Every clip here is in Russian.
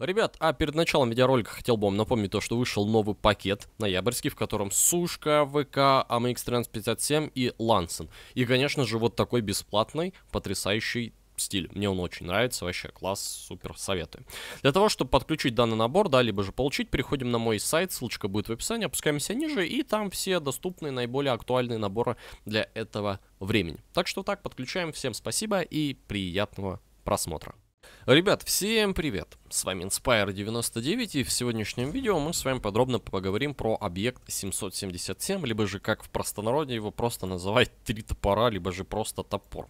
Ребят, а перед началом видеоролика хотел бы вам напомнить то, что вышел новый пакет ноябрьский, в котором Сушка, ВК, amx 57 и Лансен. И, конечно же, вот такой бесплатный, потрясающий стиль. Мне он очень нравится, вообще класс, супер, советы. Для того, чтобы подключить данный набор, да, либо же получить, переходим на мой сайт, ссылочка будет в описании, опускаемся ниже, и там все доступные, наиболее актуальные наборы для этого времени. Так что так, подключаем, всем спасибо и приятного просмотра. Ребят, всем привет! С вами Inspire 99 и в сегодняшнем видео мы с вами подробно поговорим про объект 777, либо же как в простонародье его просто называть три топора, либо же просто топор.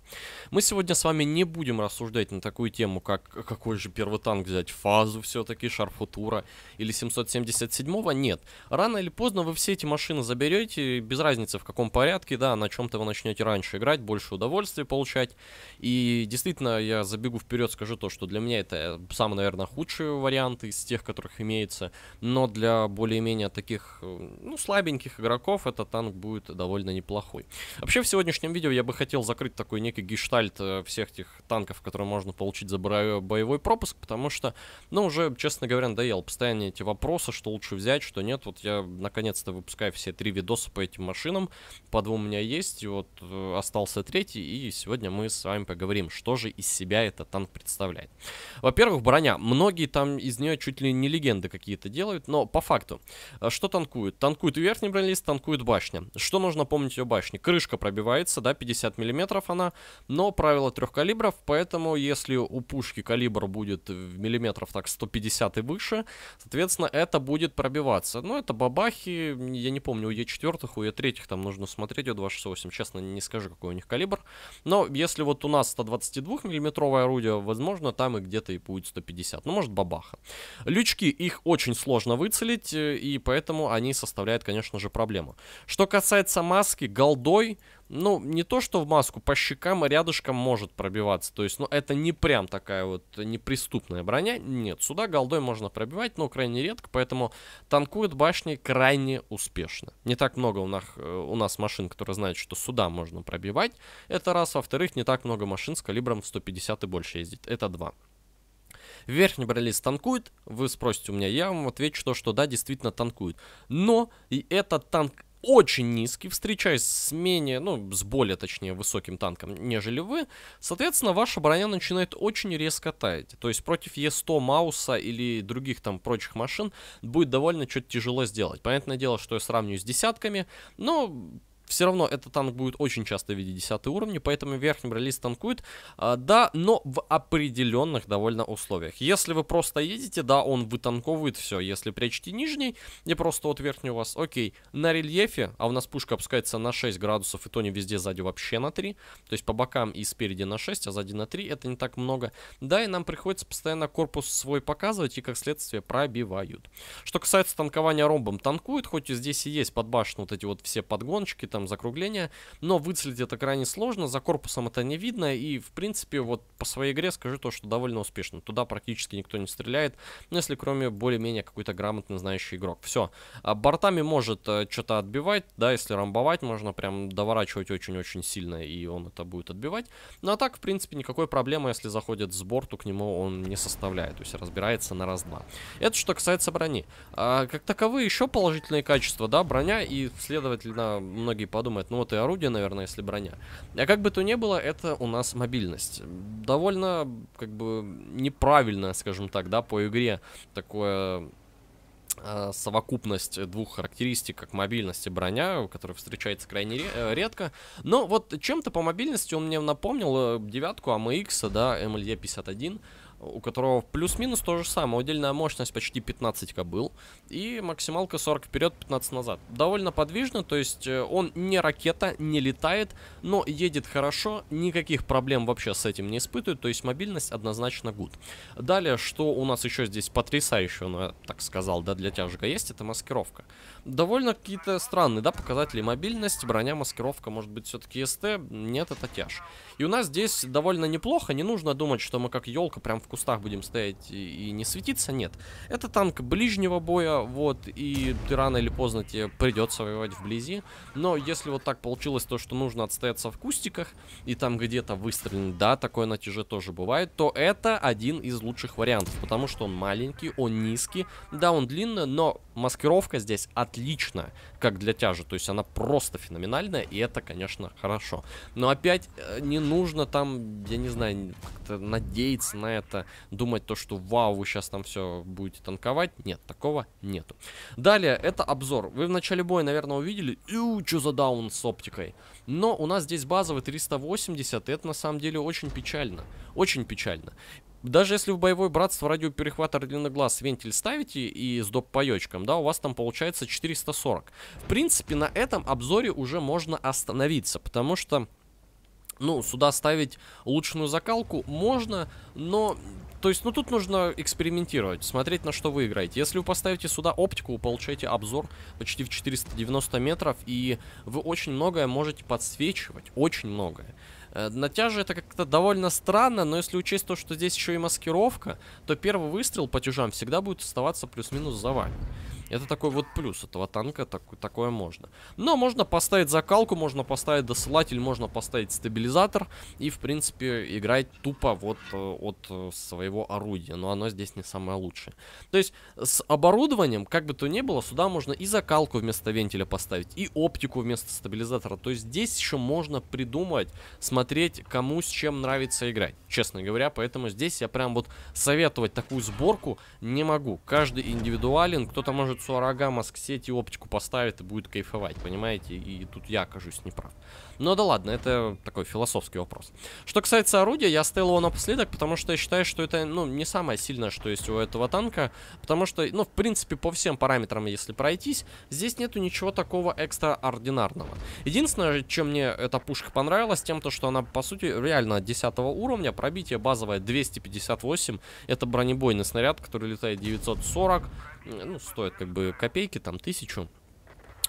Мы сегодня с вами не будем рассуждать на такую тему, как какой же первый танк взять, фазу все-таки, шарфутура или 777-го, нет. Рано или поздно вы все эти машины заберете, без разницы в каком порядке, да, на чем-то вы начнете раньше играть, больше удовольствия получать. И действительно, я забегу вперед, скажу то, что для меня это самый, наверное, худшие варианты из тех, которых имеется, но для более-менее таких, ну, слабеньких игроков этот танк будет довольно неплохой. Вообще, в сегодняшнем видео я бы хотел закрыть такой некий гештальт э, всех тех танков, которые можно получить за боевой пропуск, потому что, ну, уже, честно говоря, надоел постоянно эти вопросы, что лучше взять, что нет. Вот я, наконец-то, выпускаю все три видоса по этим машинам, по двум у меня есть, и вот э, остался третий, и сегодня мы с вами поговорим, что же из себя этот танк представляет. Во-первых, броня. Многие там из нее чуть ли не легенды какие-то делают, но по факту, э, что танкует? Танкует верхний бронелист, танкует башня. Что нужно помнить о башне? Крышка пробивается, да, 50 миллиметров она, но правило трех калибров, поэтому если у пушки калибр будет в миллиметров так 150 и выше, соответственно, это будет пробиваться. Ну, это бабахи, я не помню, у Е4, у Е3 там нужно смотреть, у 268, честно, не скажу, какой у них калибр. Но если вот у нас 122 миллиметровое орудие, возможно, там и где-то и будет 150. Ну, может, бабаха. Лючки, их очень сложно выцелить, э, и поэтому они составляют, конечно же, проблему. Что касается маски, голдой, ну, не то, что в маску, по щекам и рядышкам может пробиваться. То есть, ну, это не прям такая вот неприступная броня. Нет, сюда голдой можно пробивать, но крайне редко, поэтому танкуют башни крайне успешно. Не так много у нас, э, у нас машин, которые знают, что сюда можно пробивать. Это раз. Во-вторых, не так много машин с калибром в 150 и больше ездит. Это два. Верхний бронелист танкует, вы спросите у меня, я вам отвечу то, что да, действительно танкует. Но и этот танк очень низкий, встречаясь с менее, ну, с более, точнее, высоким танком, нежели вы, соответственно, ваша броня начинает очень резко таять. То есть против Е100 Мауса или других там прочих машин будет довольно что-то тяжело сделать. Понятное дело, что я сравниваю с десятками, но все равно этот танк будет очень часто в виде 10 уровня, поэтому верхний релиз танкует, а, да, но в определенных довольно условиях. Если вы просто едете, да, он вытанковывает все. Если прячете нижний и просто от верхнего вас, окей, на рельефе, а у нас пушка опускается на 6 градусов, и то не везде сзади вообще на 3, то есть по бокам и спереди на 6, а сзади на 3, это не так много. Да, и нам приходится постоянно корпус свой показывать, и как следствие пробивают. Что касается танкования ромбом, танкует, хоть и здесь и есть под башню вот эти вот все подгоночки, там там закругления, но выцелить это крайне сложно, за корпусом это не видно, и, в принципе, вот по своей игре скажу то, что довольно успешно. Туда практически никто не стреляет, ну, если кроме более-менее какой-то грамотно знающий игрок. Все. А бортами может э, что-то отбивать, да, если рамбовать, можно прям доворачивать очень-очень сильно, и он это будет отбивать. Ну, а так, в принципе, никакой проблемы, если заходит с борту к нему, он не составляет, то есть разбирается на раз-два. Это что касается брони. А, как таковые еще положительные качества, да, броня, и, следовательно, многие подумает, ну вот и орудие, наверное, если броня. А как бы то ни было, это у нас мобильность. Довольно, как бы, неправильно, скажем так, да, по игре такое а, совокупность двух характеристик, как мобильность и броня, которая встречается крайне э, редко. Но вот чем-то по мобильности он мне напомнил э, девятку AMX, да, MLE51 у которого плюс-минус то же самое. Удельная мощность почти 15 кобыл и максималка 40 вперед, 15 назад. Довольно подвижно, то есть э, он не ракета, не летает, но едет хорошо, никаких проблем вообще с этим не испытывает, то есть мобильность однозначно good. Далее, что у нас еще здесь потрясающего, ну я так сказал, да, для тяжика есть, это маскировка. Довольно какие-то странные, да, показатели мобильности, броня, маскировка, может быть все-таки СТ, нет, это тяж. И у нас здесь довольно неплохо, не нужно думать, что мы как елка прям в в кустах будем стоять и, и не светиться, нет. Это танк ближнего боя, вот, и рано или поздно тебе придется воевать вблизи. Но если вот так получилось то, что нужно отстояться в кустиках, и там где-то выстрелен, да, такое натяже тоже бывает, то это один из лучших вариантов, потому что он маленький, он низкий, да, он длинный, но маскировка здесь отличная, как для тяжи, то есть она просто феноменальная, и это, конечно, хорошо. Но опять э, не нужно там, я не знаю, надеяться на это, как думать то, что вау, вы сейчас там все будете танковать. Нет, такого нету. Далее, это обзор. Вы в начале боя, наверное, увидели, ю, что за даун с оптикой. Но у нас здесь базовый 380, и это на самом деле очень печально. Очень печально. Даже если в боевой братство радиоперехватор глаз вентиль ставите и с доп паечком, да, у вас там получается 440. В принципе, на этом обзоре уже можно остановиться, потому что ну, сюда ставить улучшенную закалку можно, но... То есть, ну тут нужно экспериментировать, смотреть на что вы играете. Если вы поставите сюда оптику, вы получаете обзор почти в 490 метров, и вы очень многое можете подсвечивать, очень многое. Э, Натяжи это как-то довольно странно, но если учесть то, что здесь еще и маскировка, то первый выстрел по тяжам всегда будет оставаться плюс-минус за вами. Это такой вот плюс этого танка, так, такое можно. Но можно поставить закалку, можно поставить досылатель, можно поставить стабилизатор. И, в принципе, играть тупо вот э, от э, своего орудия. Но оно здесь не самое лучшее. То есть, с оборудованием, как бы то ни было, сюда можно и закалку вместо вентиля поставить, и оптику вместо стабилизатора. То есть, здесь еще можно придумывать смотреть, кому с чем нравится играть. Честно говоря, поэтому здесь я прям вот советовать такую сборку не могу. Каждый индивидуален, кто-то может придет Суарагама к сети, оптику поставит и будет кайфовать, понимаете? И тут я окажусь неправ. Но ну да ладно, это такой философский вопрос. Что касается орудия, я оставил его напоследок, потому что я считаю, что это, ну, не самое сильное, что есть у этого танка, потому что, ну, в принципе, по всем параметрам, если пройтись, здесь нету ничего такого экстраординарного. Единственное, чем мне эта пушка понравилась, тем, то, что она, по сути, реально 10 уровня, пробитие базовое 258, это бронебойный снаряд, который летает 940, Э, ну, стоит как бы копейки, там, тысячу.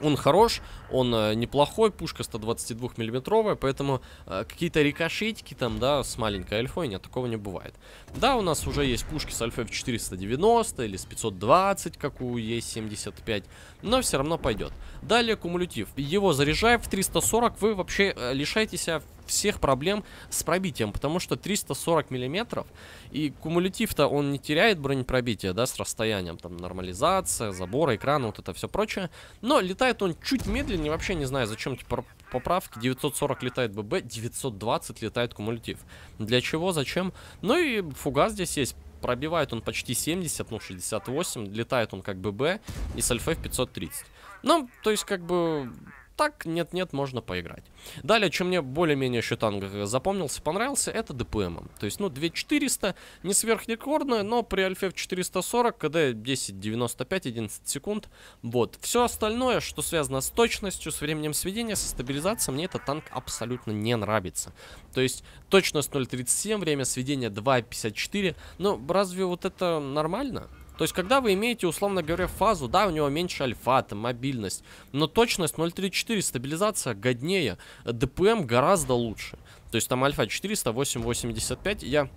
Он хорош, он э, неплохой, пушка 122 миллиметровая, поэтому э, какие-то рикошетики там, да, с маленькой альфой, нет, такого не бывает. Да, у нас уже есть пушки с альфой в 490 или с 520, как у Е75, но все равно пойдет. Далее кумулятив. Его заряжая в 340, вы вообще э, лишаете себя а, всех проблем с пробитием, потому что 340 миллиметров, и кумулятив-то он не теряет бронепробитие, да, с расстоянием, там, нормализация, забора, экрана, вот это все прочее, но летает он чуть медленнее, вообще не знаю, зачем типа поправки, 940 летает ББ, 920 летает кумулятив, для чего, зачем, ну и фугас здесь есть, пробивает он почти 70, ну 68, летает он как ББ и с альфа в 530. Ну, то есть как бы так, нет-нет, можно поиграть. Далее, чем мне более-менее еще танк э, запомнился, понравился, это ДПМ. То есть, ну, 2400, не сверхрекордная, но при альфе в 440, КД 10.95, 11 секунд. Вот. Все остальное, что связано с точностью, с временем сведения, со стабилизацией, мне этот танк абсолютно не нравится. То есть, точность 0.37, время сведения 2.54. Ну, разве вот это нормально? То есть, когда вы имеете, условно говоря, фазу, да, у него меньше альфа, там, мобильность, но точность 0.34, стабилизация годнее, ДПМ гораздо лучше. То есть, там альфа 400, я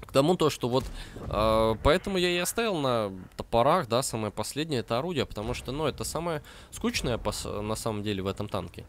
к тому то, что вот э, поэтому я и оставил на топорах, да, самое последнее это орудие, потому что, ну, это самое скучное на самом деле в этом танке.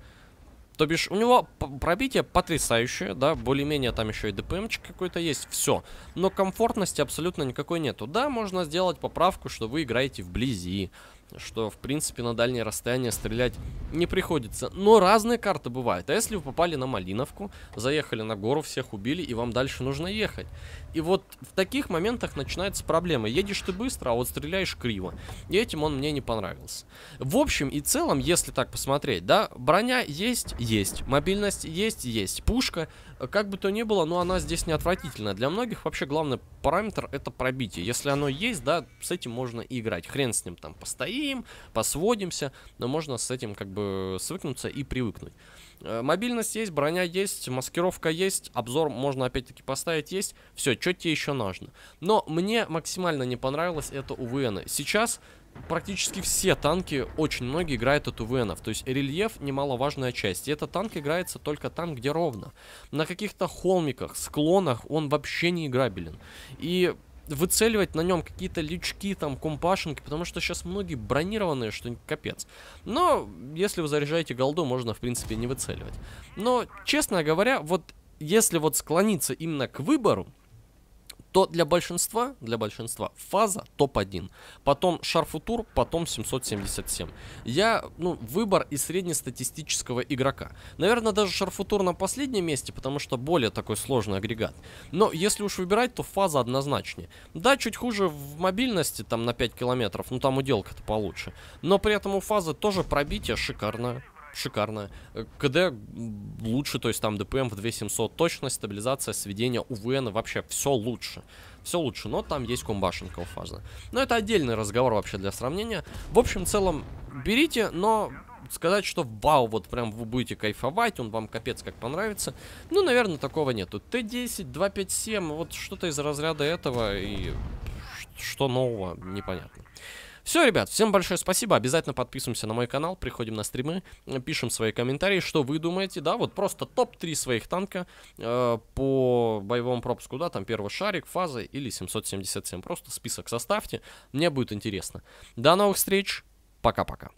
То бишь, у него пробитие потрясающее, да, более-менее там еще и ДПМчик какой-то есть, все. Но комфортности абсолютно никакой нету. Да, можно сделать поправку, что вы играете вблизи, что, в принципе, на дальнее расстояние стрелять не приходится. Но разные карты бывают. А если вы попали на Малиновку, заехали на гору, всех убили, и вам дальше нужно ехать. И вот в таких моментах начинается проблема. Едешь ты быстро, а вот стреляешь криво. И этим он мне не понравился. В общем и целом, если так посмотреть, да, броня есть, есть. Мобильность есть, есть. Пушка как бы то ни было, но она здесь не отвратительная. Для многих вообще главный параметр это пробитие. Если оно есть, да, с этим можно и играть. Хрен с ним там постоим, посводимся, но можно с этим как бы свыкнуться и привыкнуть. Э, мобильность есть, броня есть, маскировка есть, обзор можно опять-таки поставить есть. Все, что тебе еще нужно. Но мне максимально не понравилось это у ВН. Сейчас практически все танки, очень многие играют от УВНов. То есть рельеф немаловажная часть. И этот танк играется только там, где ровно. На каких-то холмиках, склонах он вообще не играбелен. И выцеливать на нем какие-то лючки, там, компашенки, потому что сейчас многие бронированные, что капец. Но если вы заряжаете голду, можно, в принципе, не выцеливать. Но, честно говоря, вот если вот склониться именно к выбору, то для большинства, для большинства фаза топ-1, потом шарфутур, потом 777. Я, ну, выбор из среднестатистического игрока. Наверное, даже шарфутур на последнем месте, потому что более такой сложный агрегат. Но если уж выбирать, то фаза однозначнее. Да, чуть хуже в мобильности, там на 5 километров, ну там уделка-то получше. Но при этом у фазы тоже пробитие шикарное шикарно. КД лучше, то есть там ДПМ в 2700 точность, стабилизация, сведение УВН, вообще все лучше. Все лучше, но там есть комбашенка у фазы. Но это отдельный разговор вообще для сравнения. В общем, целом, берите, но сказать, что вау, вот прям вы будете кайфовать, он вам капец как понравится. Ну, наверное, такого нету. Т-10, 257, вот что-то из разряда этого и что нового, непонятно. Все, ребят, всем большое спасибо. Обязательно подписываемся на мой канал, приходим на стримы, пишем свои комментарии, что вы думаете, да, вот просто топ-3 своих танка э, по боевому пропуску, да, там первый шарик, фазы или 777. Просто список составьте, мне будет интересно. До новых встреч, пока-пока.